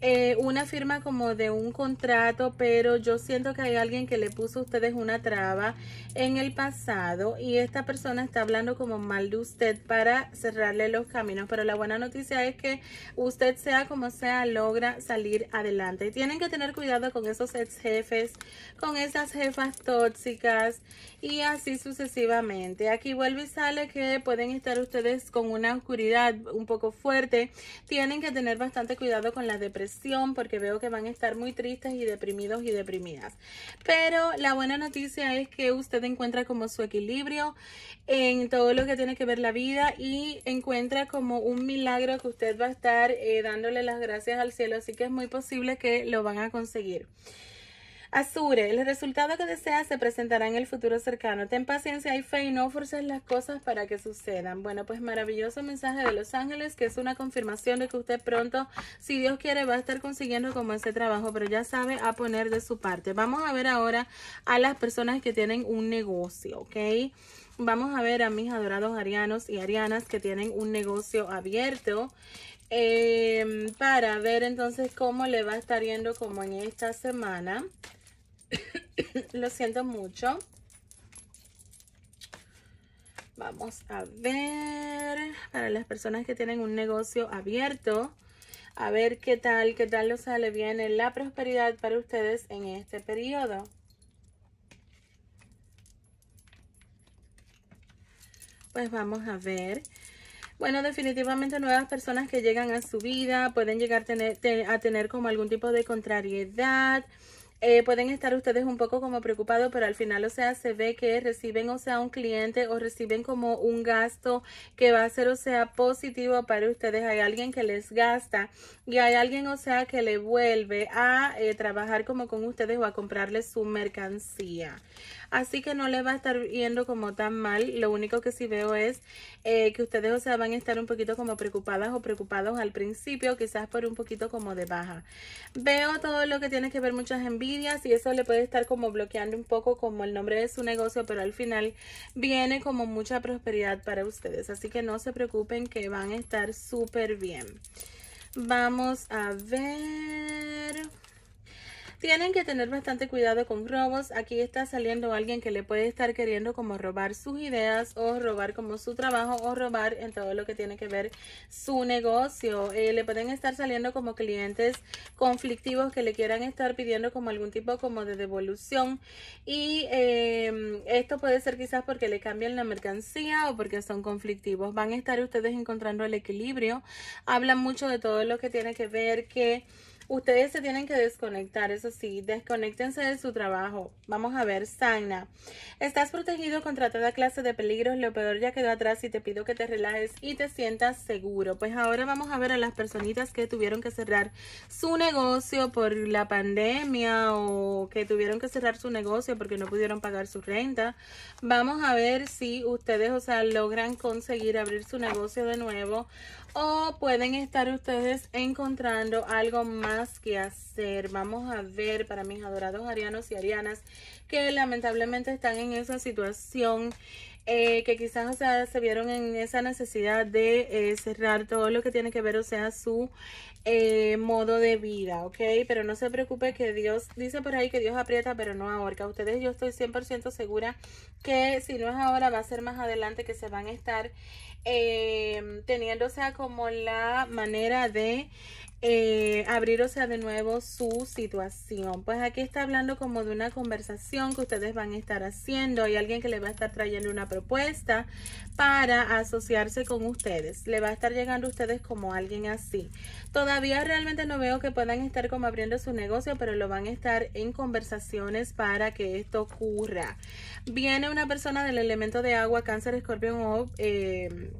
eh, una firma como de un contrato, pero yo siento que hay alguien que le puso a ustedes una traba en el pasado y esta persona está hablando como mal de usted para cerrarle los caminos. Pero la buena noticia es que usted sea como sea, logra salir adelante. Tienen que tener cuidado con esos ex jefes, con esas jefas tóxicas y así sucesivamente. Aquí vuelve y sale que pueden estar ustedes con una oscuridad un poco fuerte. Tienen que tener bastante cuidado con la depresión porque veo que van a estar muy tristes y deprimidos y deprimidas. Pero la buena noticia es que usted encuentra como su equilibrio en todo lo que tiene que ver la vida y encuentra como un milagro que usted va a estar eh, dándole las gracias al cielo. Así que es muy posible que lo van a conseguir. Azure, el resultado que deseas se presentará en el futuro cercano. Ten paciencia y fe y no forces las cosas para que sucedan. Bueno, pues maravilloso mensaje de Los Ángeles, que es una confirmación de que usted pronto, si Dios quiere, va a estar consiguiendo como ese trabajo, pero ya sabe a poner de su parte. Vamos a ver ahora a las personas que tienen un negocio, ¿ok? Vamos a ver a mis adorados arianos y arianas que tienen un negocio abierto. Eh, para ver entonces cómo le va a estar yendo como en esta semana. Lo siento mucho. Vamos a ver para las personas que tienen un negocio abierto. A ver qué tal, qué tal les sale bien la prosperidad para ustedes en este periodo. Pues vamos a ver. Bueno, definitivamente nuevas personas que llegan a su vida pueden llegar a tener, a tener como algún tipo de contrariedad. Eh, pueden estar ustedes un poco como preocupados, pero al final, o sea, se ve que reciben, o sea, un cliente o reciben como un gasto que va a ser, o sea, positivo para ustedes. Hay alguien que les gasta y hay alguien, o sea, que le vuelve a eh, trabajar como con ustedes o a comprarles su mercancía así que no le va a estar yendo como tan mal. Lo único que sí veo es eh, que ustedes, o sea, van a estar un poquito como preocupadas o preocupados al principio, quizás por un poquito como de baja. Veo todo lo que tiene que ver muchas envidias y eso le puede estar como bloqueando un poco como el nombre de su negocio, pero al final viene como mucha prosperidad para ustedes. Así que no se preocupen que van a estar súper bien. Vamos a ver... Tienen que tener bastante cuidado con robos. Aquí está saliendo alguien que le puede estar queriendo como robar sus ideas o robar como su trabajo o robar en todo lo que tiene que ver su negocio. Eh, le pueden estar saliendo como clientes conflictivos que le quieran estar pidiendo como algún tipo como de devolución. Y em, esto puede ser quizás porque le cambian la mercancía o porque son conflictivos. Van a estar ustedes encontrando el equilibrio. Hablan mucho de todo lo que tiene que ver que Ustedes se tienen que desconectar, eso sí, desconectense de su trabajo. Vamos a ver, Sagna. Estás protegido contra toda clase de peligros, lo peor ya quedó atrás y te pido que te relajes y te sientas seguro. Pues ahora vamos a ver a las personitas que tuvieron que cerrar su negocio por la pandemia o que tuvieron que cerrar su negocio porque no pudieron pagar su renta. Vamos a ver si ustedes, o sea, logran conseguir abrir su negocio de nuevo o pueden estar ustedes encontrando algo más que hacer. Vamos a ver para mis adorados arianos y arianas que lamentablemente están en esa situación. Eh, que quizás o sea, se vieron en esa necesidad de eh, cerrar todo lo que tiene que ver, o sea, su eh, modo de vida, ¿ok? Pero no se preocupe que Dios, dice por ahí que Dios aprieta, pero no ahorca. Ustedes, yo estoy 100% segura que si no es ahora, va a ser más adelante que se van a estar eh, em, teniendo sea como la manera de eh, abrir, o sea, de nuevo su situación. Pues aquí está hablando como de una conversación que ustedes van a estar haciendo y alguien que le va a estar trayendo una propuesta para asociarse con ustedes. Le va a estar llegando a ustedes como alguien así. Todavía realmente no veo que puedan estar como abriendo su negocio, pero lo van a estar en conversaciones para que esto ocurra. Viene una persona del elemento de agua, cáncer, escorpión o eh,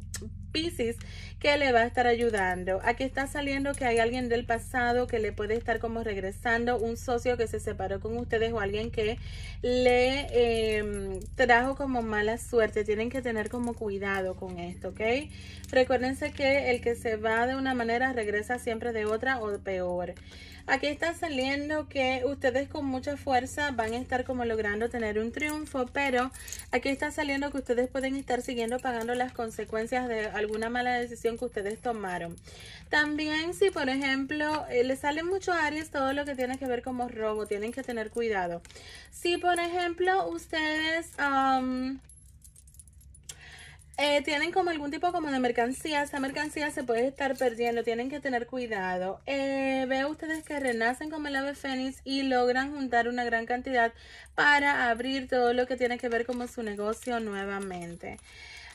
Pisces que le va a estar ayudando. Aquí está saliendo que hay alguien del pasado que le puede estar como regresando, un socio que se separó con ustedes o alguien que le em, trajo como mala suerte. Tienen que tener como cuidado con esto, ¿ok? Recuérdense que el que se va de una manera regresa siempre de otra o peor. Aquí está saliendo que ustedes con mucha fuerza van a estar como logrando tener un triunfo, pero aquí está saliendo que ustedes pueden estar siguiendo pagando las consecuencias de alguna mala decisión que ustedes tomaron. También si por ejemplo les eh, le salen muchos Aries todo lo que tiene que ver como robo, tienen que tener cuidado. Si por ejemplo ustedes... Eh, tienen como algún tipo como de mercancía, esa mercancía se puede estar perdiendo, tienen que tener cuidado. Eh, veo ustedes que renacen como el ave fénix y logran juntar una gran cantidad para abrir todo lo que tiene que ver como su negocio nuevamente.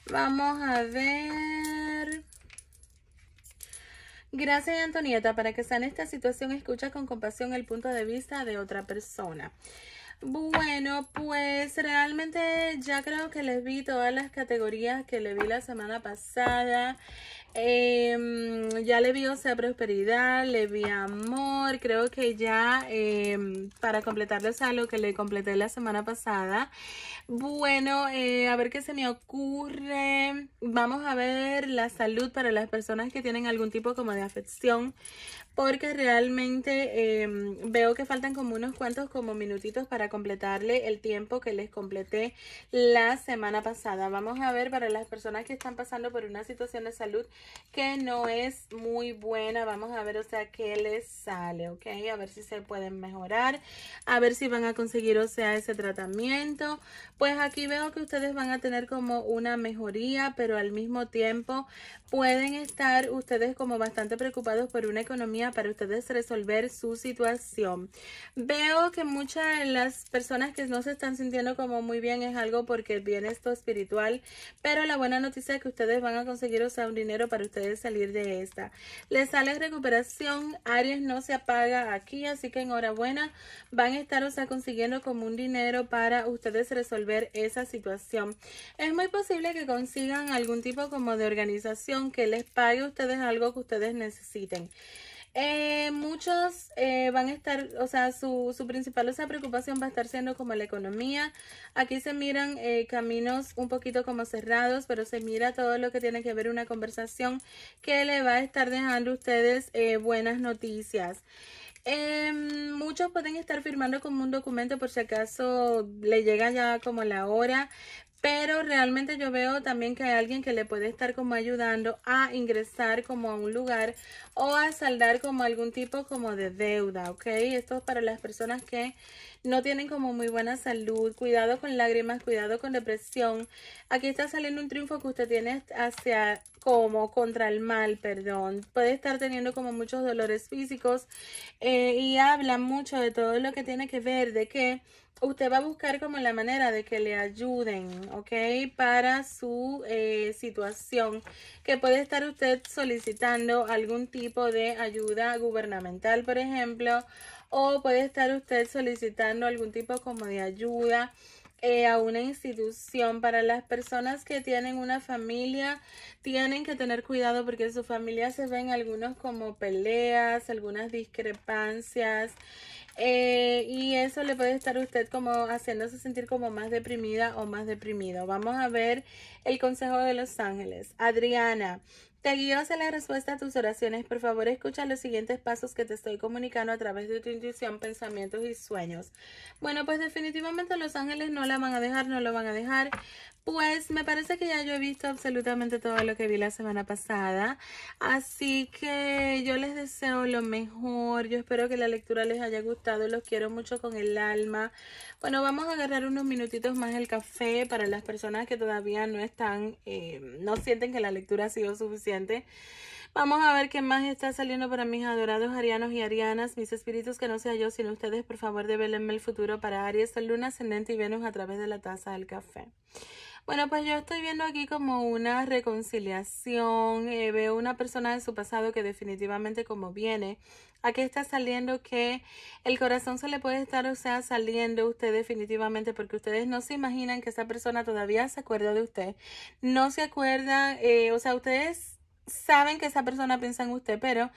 Vamos a ver... Gracias Antonieta, para que sea en esta situación escucha con compasión el punto de vista de otra persona. Bueno, pues realmente ya creo que les vi todas las categorías que le vi la semana pasada. Em, ya le vi, o sea, prosperidad, le vi amor. Creo que ya em, para completarles algo que le completé la semana pasada. Bueno, eh, a ver qué se me ocurre. Vamos a ver la salud para las personas que tienen algún tipo como de afección porque realmente em, veo que faltan como unos cuantos como minutitos para completarle el tiempo que les completé la semana pasada. Vamos a ver para las personas que están pasando por una situación de salud que no es muy buena. Vamos a ver, o sea, qué les sale, ¿ok? A ver si se pueden mejorar, a ver si van a conseguir, o sea, ese tratamiento. Pues aquí veo que ustedes van a tener como una mejoría, pero al mismo tiempo pueden estar ustedes como bastante preocupados por una economía para ustedes resolver su situación. Veo que muchas de las personas que no se están sintiendo como muy bien es algo porque viene esto espiritual, pero la buena noticia es que ustedes van a conseguir, o sea, un dinero para ustedes salir de esta. Les sale recuperación, Aries no se apaga aquí, así que enhorabuena, van a estar, o consiguiendo como un dinero para ustedes resolver esa situación. Es muy posible que consigan algún tipo como de organización que les pague a ustedes algo que ustedes necesiten. Eh, muchos eh, van a estar, o sea, su, principal preocupación va a estar siendo como la economía. Aquí se miran eh, caminos un poquito como cerrados, pero se mira todo lo que tiene que ver una conversación que le va a estar dejando a ustedes buenas noticias. Em, muchos pueden estar firmando como un documento por si acaso le llega ya como la hora, pero realmente yo veo también que hay alguien que le puede estar como ayudando a ingresar como a un lugar o a saldar como algún tipo como de deuda, ¿ok? Esto es para las personas que no tienen como muy buena salud, cuidado con lágrimas, cuidado con depresión. Aquí está saliendo un triunfo que usted tiene hacia como contra el mal, perdón. Puede estar teniendo como muchos dolores físicos eh, y habla mucho de todo lo que tiene que ver de que usted va a buscar como la manera de que le ayuden, ¿ok? Para su eh, situación, que puede estar usted solicitando algún tipo de ayuda gubernamental, por ejemplo, o puede estar usted solicitando algún tipo como de ayuda eh, a una institución. Para las personas que tienen una familia, tienen que tener cuidado porque su familia se ven algunos como peleas, algunas discrepancias. Eh, y eso le puede estar usted como haciéndose sentir como más deprimida o más deprimido. Vamos a ver el consejo de los ángeles. Adriana, te guío hacia la respuesta a tus oraciones. Por favor, escucha los siguientes pasos que te estoy comunicando a través de tu intuición, pensamientos y sueños. Bueno, pues definitivamente los ángeles no la van a dejar, no lo van a dejar. Pues me parece que ya yo he visto absolutamente todo lo que vi la semana pasada. Así que yo les deseo lo mejor. Yo espero que la lectura les haya gustado. Los quiero mucho con el alma. Bueno, vamos a agarrar unos minutitos más el café para las personas que todavía no están, eh, no sienten que la lectura ha sido suficiente Vamos a ver qué más está saliendo para mis adorados arianos y arianas, mis espíritus que no sea yo sino ustedes. Por favor, develenme el futuro para Aries, el Luna, Ascendente y Venus a través de la taza del café. Bueno, pues yo estoy viendo aquí como una reconciliación, eh, veo una persona de su pasado que definitivamente como viene, aquí está saliendo que el corazón se le puede estar, o sea, saliendo usted definitivamente, porque ustedes no se imaginan que esa persona todavía se acuerda de usted, no se acuerda, eh, o sea, ustedes saben que esa persona piensa en usted, pero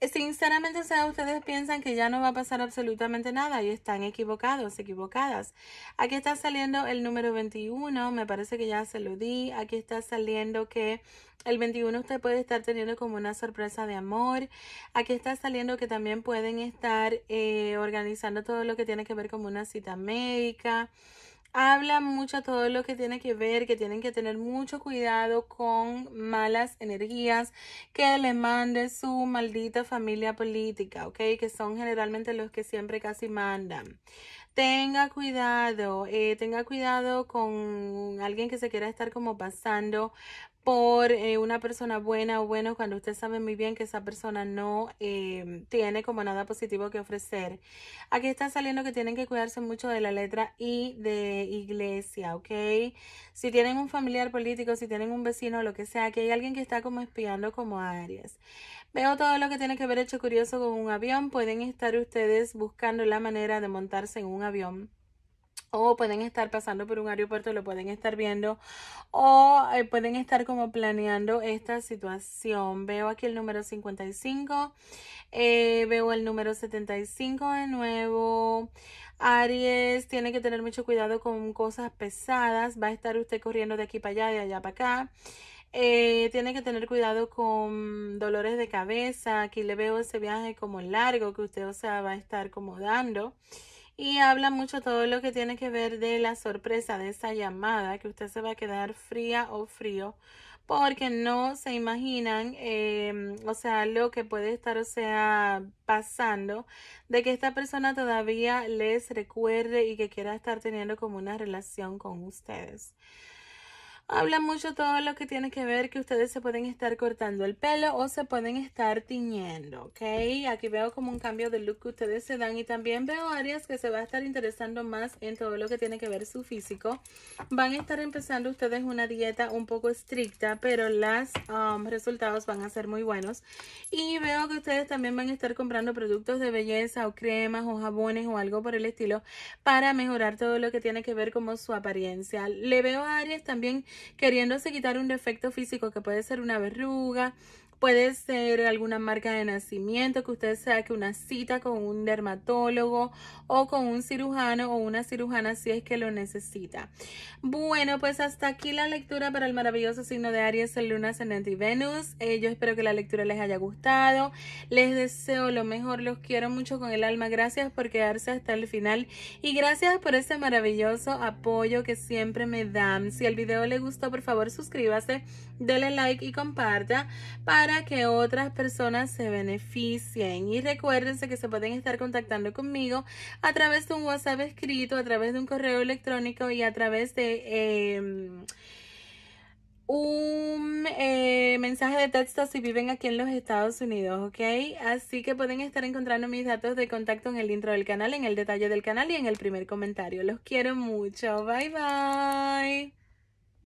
eh, sinceramente, ustedes piensan que ya no va a pasar absolutamente nada y están equivocados, equivocadas. Aquí está saliendo el número 21, me parece que ya se lo di. Aquí está saliendo que el 21 usted puede estar teniendo como una sorpresa de amor. Aquí está saliendo que también pueden estar eh, organizando todo lo que tiene que ver con una cita médica habla mucho todo lo que tiene que ver, que tienen que tener mucho cuidado con malas energías que le mande su maldita familia política, ¿ok? Que son generalmente los que siempre casi mandan. Tenga cuidado, eh, tenga cuidado con alguien que se quiera estar como pasando por eh, una persona buena o bueno cuando usted sabe muy bien que esa persona no eh, tiene como nada positivo que ofrecer. Aquí está saliendo que tienen que cuidarse mucho de la letra I de iglesia, ¿ok? Si tienen un familiar político, si tienen un vecino, lo que sea, que hay alguien que está como espiando como a Aries. Veo todo lo que tiene que ver hecho curioso con un avión. Pueden estar ustedes buscando la manera de montarse en un avión o pueden estar pasando por un aeropuerto, lo pueden estar viendo o eh, pueden estar como planeando esta situación. Veo aquí el número 55, eh, veo el número 75 de nuevo. Aries tiene que tener mucho cuidado con cosas pesadas, va a estar usted corriendo de aquí para allá, de allá para acá. Eh, tiene que tener cuidado con dolores de cabeza. Aquí le veo ese viaje como largo que usted o sea va a estar como dando y habla mucho todo lo que tiene que ver de la sorpresa de esa llamada, que usted se va a quedar fría o frío porque no se imaginan, em, o sea, lo que puede estar, o sea, pasando, de que esta persona todavía les recuerde y que quiera estar teniendo como una relación con ustedes habla mucho todo lo que tiene que ver que ustedes se pueden estar cortando el pelo o se pueden estar tiñendo, ¿ok? Aquí veo como un cambio de look que ustedes se dan y también veo áreas que se va a estar interesando más en todo lo que tiene que ver su físico. Van a estar empezando ustedes una dieta un poco estricta, pero los um, resultados van a ser muy buenos. Y veo que ustedes también van a estar comprando productos de belleza o cremas o jabones o algo por el estilo para mejorar todo lo que tiene que ver como su apariencia. Le veo a áreas también queriéndose quitar un defecto físico que puede ser una verruga, Puede ser alguna marca de nacimiento que usted saque una cita con un dermatólogo o con un cirujano o una cirujana si es que lo necesita. Bueno, pues hasta aquí la lectura para el maravilloso signo de Aries, el Luna, Ascendente y Venus. Eh, yo espero que la lectura les haya gustado. Les deseo lo mejor, los quiero mucho con el alma. Gracias por quedarse hasta el final y gracias por ese maravilloso apoyo que siempre me dan. Si el video le gustó, por favor suscríbase, dele like y comparta para que otras personas se beneficien. Y recuérdense que se pueden estar contactando conmigo a través de un WhatsApp escrito, a través de un correo electrónico y a través de... Em, un eh, mensaje de texto si viven aquí en los Estados Unidos, ¿ok? Así que pueden estar encontrando mis datos de contacto en el intro del canal, en el detalle del canal y en el primer comentario. Los quiero mucho. Bye bye.